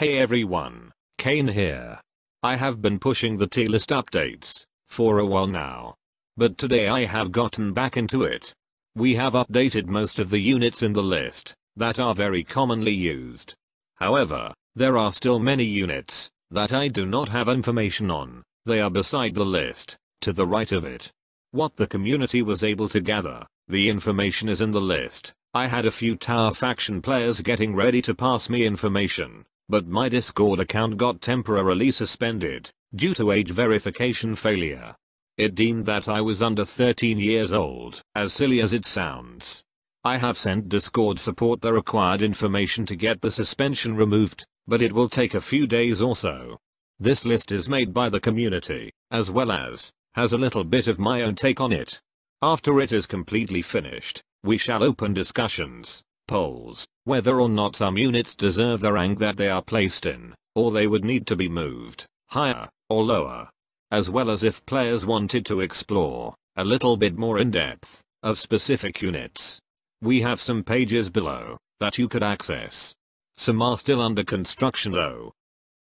Hey everyone, Kane here. I have been pushing the T-list updates for a while now. But today I have gotten back into it. We have updated most of the units in the list that are very commonly used. However, there are still many units that I do not have information on. They are beside the list, to the right of it. What the community was able to gather, the information is in the list. I had a few tower faction players getting ready to pass me information but my Discord account got temporarily suspended due to age verification failure. It deemed that I was under 13 years old, as silly as it sounds. I have sent Discord support the required information to get the suspension removed, but it will take a few days or so. This list is made by the community, as well as, has a little bit of my own take on it. After it is completely finished, we shall open discussions polls whether or not some units deserve the rank that they are placed in, or they would need to be moved higher or lower. As well as if players wanted to explore a little bit more in depth of specific units. We have some pages below that you could access. Some are still under construction though.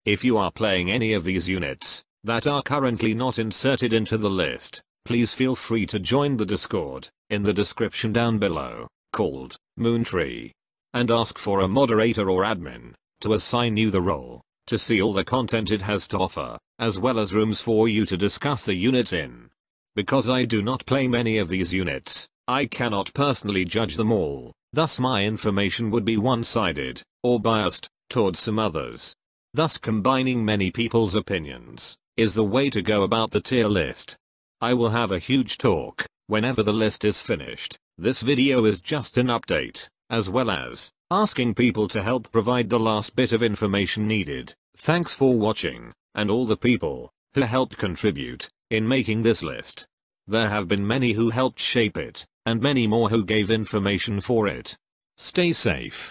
If you are playing any of these units that are currently not inserted into the list, please feel free to join the Discord in the description down below called Moon Tree, and ask for a moderator or admin to assign you the role to see all the content it has to offer, as well as rooms for you to discuss the unit in. Because I do not play many of these units, I cannot personally judge them all, thus my information would be one-sided, or biased, towards some others. Thus combining many people's opinions is the way to go about the tier list. I will have a huge talk whenever the list is finished this video is just an update, as well as asking people to help provide the last bit of information needed. Thanks for watching, and all the people who helped contribute in making this list. There have been many who helped shape it, and many more who gave information for it. Stay safe.